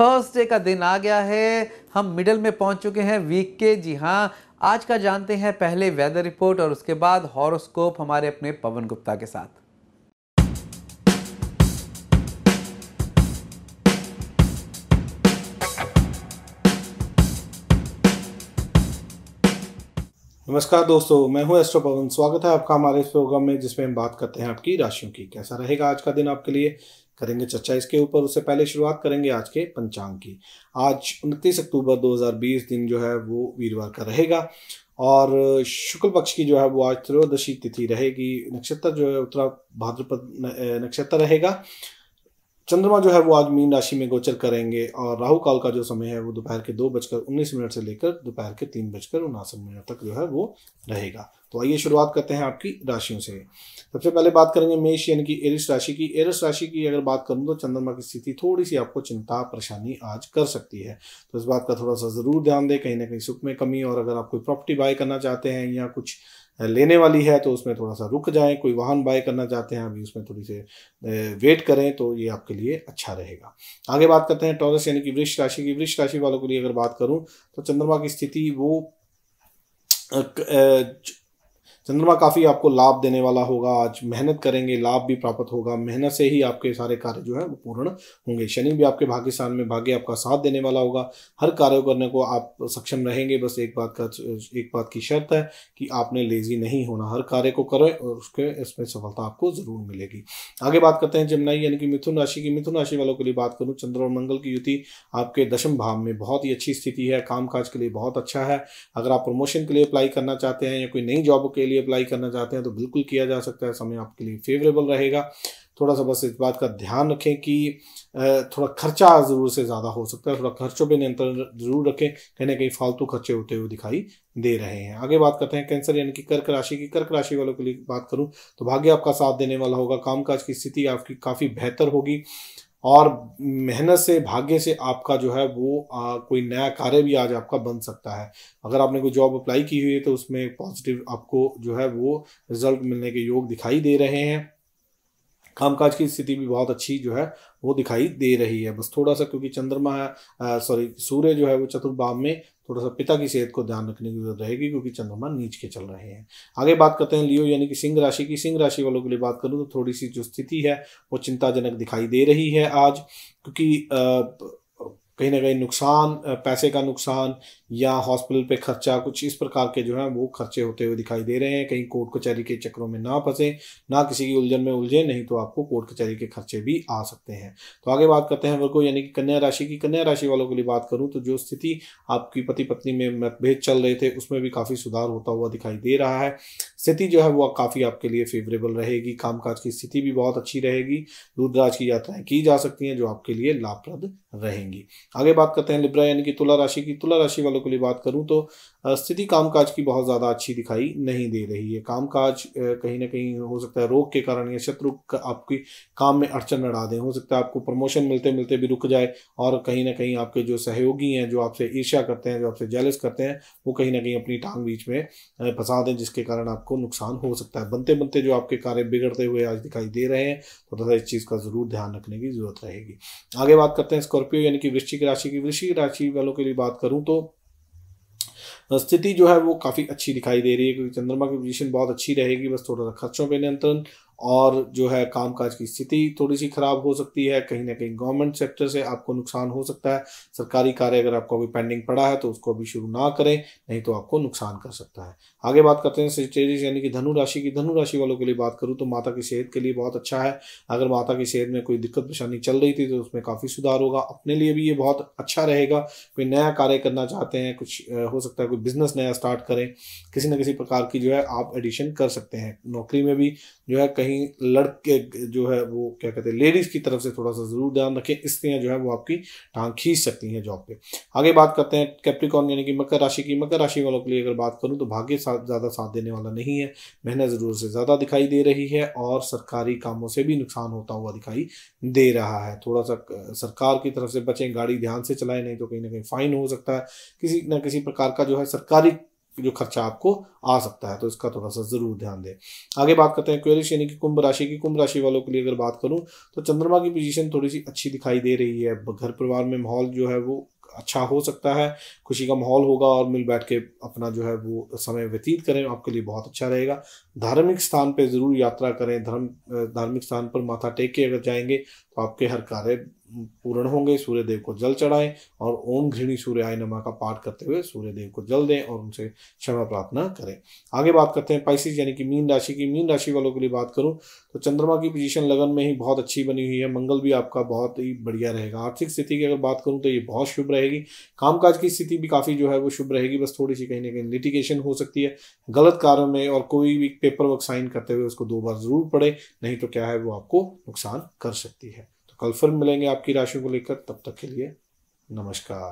Thursday का दिन आ गया है हम मिडल में पहुंच चुके हैं वीक के जी हाँ आज का जानते हैं पहले वेदर रिपोर्ट और उसके बाद हॉरोस्कोप हमारे अपने पवन गुप्ता के साथ नमस्कार दोस्तों मैं हूं एस्ट्रो पवन स्वागत है आपका हमारे इस प्रोग्राम में जिसमें हम बात करते हैं आपकी राशियों की कैसा रहेगा आज का दिन आपके लिए करेंगे चर्चा इसके ऊपर उससे पहले शुरुआत करेंगे आज के पंचांग की आज उनतीस अक्टूबर 2020 दिन जो है वो वीरवार का रहेगा और शुक्ल पक्ष की जो है वो आज त्रयोदशी तिथि रहेगी नक्षत्र जो है उत्तरा भाद्रपद नक्षत्र रहेगा चंद्रमा जो है वो आज मीन राशि में गोचर करेंगे और राहु काल का जो समय है वो दोपहर के दो बजकर उन्नीस मिनट से लेकर दोपहर के तीन बजकर उनासी मिनट तक जो है वो रहेगा तो आइए शुरुआत करते हैं आपकी राशियों से सबसे पहले बात करेंगे मेष यानी कि एरिस राशि की एरिस राशि की अगर बात करूँ तो चंद्रमा की स्थिति थोड़ी सी आपको चिंता परेशानी आज कर सकती है तो इस बात का थोड़ा सा ज़रूर ध्यान दें कहीं ना कहीं सुख में कमी और अगर आप कोई प्रॉपर्टी बाय करना चाहते हैं या कुछ लेने वाली है तो उसमें थोड़ा सा रुक जाएं कोई वाहन बाय करना चाहते हैं अभी उसमें थोड़ी से वेट करें तो ये आपके लिए अच्छा रहेगा आगे बात करते हैं टॉरस यानी कि वृक्ष राशि की वृक्ष राशि वालों के लिए अगर बात करूं तो चंद्रमा की स्थिति वो चंद्रमा काफ़ी आपको लाभ देने वाला होगा आज मेहनत करेंगे लाभ भी प्राप्त होगा मेहनत से ही आपके सारे कार्य जो है वो पूर्ण होंगे शनि भी आपके भाग्य स्थान में भाग्य आपका साथ देने वाला होगा हर कार्य करने को आप सक्षम रहेंगे बस एक बात का एक बात की शर्त है कि आपने लेजी नहीं होना हर कार्य को करें और उसके इसमें सफलता आपको ज़रूर मिलेगी आगे बात करते हैं जमनाई यानी कि मिथुन राशि की मिथुन राशि वालों के लिए बात करूँ चंद्र और मंगल की युति आपके दशम भाव में बहुत ही अच्छी स्थिति है कामकाज के लिए बहुत अच्छा है अगर आप प्रमोशन के लिए अप्लाई करना चाहते हैं या कोई नई जॉब के लिए लिए अप्लाई करना चाहते हैं तो बिल्कुल किया जा सकता है समय आपके लिए फेवरेबल रहेगा थोड़ा सा बस इस बात का ध्यान रखें कि थोड़ा खर्चा ज़रूर से ज़्यादा हो सकता है थोड़ा खर्चों पे नियंत्रण जरूर रखें कहीं ना कहीं फालतू खर्चे होते हुए दिखाई दे रहे हैं आगे बात करते हैं कैंसर यानी कि कर्क राशि की कर्क राशि वालों के लिए बात करूं तो भाग्य आपका साथ देने वाला होगा कामकाज की स्थिति आपकी काफ़ी बेहतर होगी और मेहनत से भाग्य से आपका जो है वो आ, कोई नया कार्य भी आज आपका बन सकता है अगर आपने कोई जॉब अप्लाई की हुई है तो उसमें पॉजिटिव आपको जो है वो रिजल्ट मिलने के योग दिखाई दे रहे हैं कामकाज की स्थिति भी बहुत अच्छी जो है वो दिखाई दे रही है बस थोड़ा सा क्योंकि चंद्रमा है सॉरी सूर्य जो है वो चतुर्भाव में थोड़ा सा पिता की सेहत को ध्यान रखने की जरूरत रहेगी क्योंकि चंद्रमा नीच के चल रहे हैं आगे बात करते हैं लियो यानी कि सिंह राशि की सिंह राशि वालों के लिए बात करूँ तो थोड़ी सी जो स्थिति है वो चिंताजनक दिखाई दे रही है आज क्योंकि कहीं ना कहीं नुकसान पैसे का नुकसान या हॉस्पिटल पे खर्चा कुछ इस प्रकार के जो है वो खर्चे होते हुए दिखाई दे रहे हैं कहीं कोर्ट कचहरी के चक्रों में ना फंसे ना किसी की उलझन में उलझे नहीं तो आपको कोर्ट कचहरी के खर्चे भी आ सकते हैं तो आगे बात करते हैं वर्गो यानी कि कन्या राशि की कन्या राशि वालों के लिए बात करूँ तो जो स्थिति आपकी पति पत्नी में मतभेद चल रहे थे उसमें भी काफ़ी सुधार होता हुआ दिखाई दे रहा है स्थिति जो है वो काफ़ी आपके लिए फेवरेबल रहेगी कामकाज की स्थिति भी बहुत अच्छी रहेगी दूर दराज की यात्राएं की जा सकती हैं जो आपके लिए लाभप्रद रहेंगी आगे बात करते हैं लिब्रा यानी कि तुला राशि की तुला राशि वालों के लिए बात करूँ तो स्थिति कामकाज की बहुत ज़्यादा अच्छी दिखाई नहीं दे रही है कामकाज कहीं ना कहीं हो सकता है रोग के कारण या शत्रु का आपकी काम में अड़चन लड़ा दें हो सकता है आपको प्रमोशन मिलते मिलते भी रुक जाए और कहीं ना कहीं आपके जो सहयोगी हैं जो आपसे ईर्ष्या करते हैं जो आपसे जेलस करते हैं वो कहीं ना कहीं अपनी टांग बीच में फंसा दें जिसके कारण आप आपको नुकसान हो सकता है बनते बनते जो आपके कार्य बिगड़ते हुए आज दिखाई दे रहे हैं तो थोड़ा सा इस चीज़ का ज़रूर ध्यान रखने की ज़रूरत रहेगी आगे बात करते हैं स्कॉर्पियो यानी कि वृश्चिक राशि की वृश्चिक राशि वालों के लिए बात करूँ तो तो स्थिति जो है वो काफ़ी अच्छी दिखाई दे रही है क्योंकि चंद्रमा की पोजीशन बहुत अच्छी रहेगी बस थोड़ा सा खर्चों पर नियंत्रण और जो है कामकाज की स्थिति थोड़ी सी खराब हो सकती है कहीं ना कहीं गवर्नमेंट सेक्टर से आपको नुकसान हो सकता है सरकारी कार्य अगर आपको अभी पेंडिंग पड़ा है तो उसको अभी शुरू ना करें नहीं तो आपको नुकसान कर सकता है आगे बात करते हैं सेजिटेरियस यानी कि धनु राशि की धनु राशि वालों के लिए बात करूँ तो माता की सेहत के लिए बहुत अच्छा है अगर माता की सेहत में कोई दिक्कत परेशानी चल रही थी तो उसमें काफ़ी सुधार होगा अपने लिए भी ये बहुत अच्छा रहेगा कोई नया कार्य करना चाहते हैं कुछ हो सकता है कोई बिजनेस नया स्टार्ट करें किसी ना किसी प्रकार की जो है आप एडिशन कर सकते हैं नौकरी में भी जो है कहीं लड़के जो है वो क्या कहते हैं लेडीज़ की तरफ से थोड़ा सा ज़रूर ध्यान रखें स्त्रियाँ जो है वो आपकी टांग खींच सकती हैं जॉब पे आगे बात करते हैं कैप्टिकॉन यानी कि मकर राशि की मकर राशि वालों के लिए अगर बात करूँ तो भाग्य साथ ज़्यादा साथ देने वाला नहीं है मेहनत ज़रूर से ज़्यादा दिखाई दे रही है और सरकारी कामों से भी नुकसान होता हुआ दिखाई दे रहा है थोड़ा सा सरकार की तरफ से बचें गाड़ी ध्यान से चलाएं नहीं तो कहीं ना कहीं फ़ाइन हो सकता है किसी ना किसी प्रकार का जो है सरकारी जो खर्चा आपको आ सकता है तो इसका थोड़ा सा जरूर ध्यान दें आगे बात करते हैं क्वेरिश यानी कि कुंभ राशि की कुंभ राशि वालों के लिए अगर बात करूं तो चंद्रमा की पोजीशन थोड़ी सी अच्छी दिखाई दे रही है घर परिवार में माहौल जो है वो अच्छा हो सकता है खुशी का माहौल होगा और मिल बैठ के अपना जो है वो समय व्यतीत करें आपके लिए बहुत अच्छा रहेगा धार्मिक स्थान पर ज़रूर यात्रा करें धर्म धार्मिक स्थान पर माथा टेक के अगर जाएंगे तो आपके हर कार्य पूर्ण होंगे सूर्यदेव को जल चढ़ाएं और ओम घृणी सूर्याय नमा का पाठ करते हुए सूर्यदेव को जल दें और उनसे क्षमा प्रार्थना करें आगे बात करते हैं पाइसिस यानी कि मीन राशि की मीन राशि वालों के लिए बात करूं तो चंद्रमा की पोजीशन लगन में ही बहुत अच्छी बनी हुई है मंगल भी आपका बहुत ही बढ़िया रहेगा आर्थिक स्थिति की अगर बात करूँ तो ये बहुत शुभ रहेगी कामकाज की स्थिति भी काफ़ी जो है वो शुभ रहेगी बस थोड़ी सी कहीं ना कहीं लिटिगेशन हो सकती है गलत कार्यों में और कोई भी पेपर वर्क साइन करते हुए उसको दो बार जरूर पढ़े नहीं तो क्या है वो आपको नुकसान कर सकती है कल फिर मिलेंगे आपकी राशि को लेकर तब तक के लिए नमस्कार